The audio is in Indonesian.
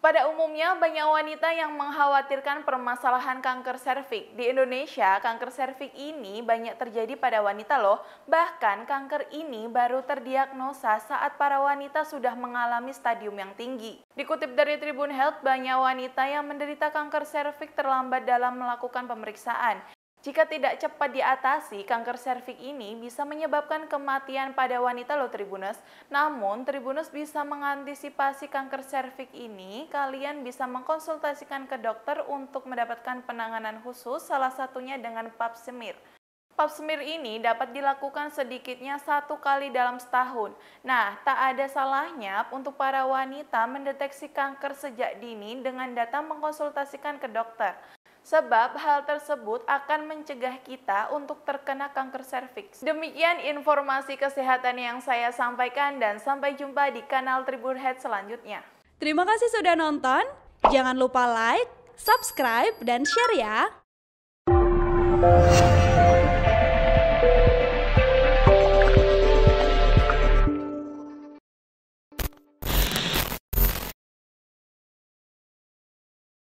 Pada umumnya, banyak wanita yang mengkhawatirkan permasalahan kanker serviks. Di Indonesia, kanker serviks ini banyak terjadi pada wanita loh. Bahkan kanker ini baru terdiagnosa saat para wanita sudah mengalami stadium yang tinggi. Dikutip dari Tribun Health, banyak wanita yang menderita kanker serviks terlambat dalam melakukan pemeriksaan. Jika tidak cepat diatasi, kanker serviks ini bisa menyebabkan kematian pada wanita lo Tribunus. Namun, Tribunus bisa mengantisipasi kanker serviks ini. Kalian bisa mengkonsultasikan ke dokter untuk mendapatkan penanganan khusus, salah satunya dengan pap semir. Pap smear ini dapat dilakukan sedikitnya satu kali dalam setahun. Nah, tak ada salahnya untuk para wanita mendeteksi kanker sejak dini dengan data mengkonsultasikan ke dokter sebab hal tersebut akan mencegah kita untuk terkena kanker serviks. Demikian informasi kesehatan yang saya sampaikan dan sampai jumpa di kanal Tribun Head selanjutnya. Terima kasih sudah nonton. Jangan lupa like, subscribe, dan share ya.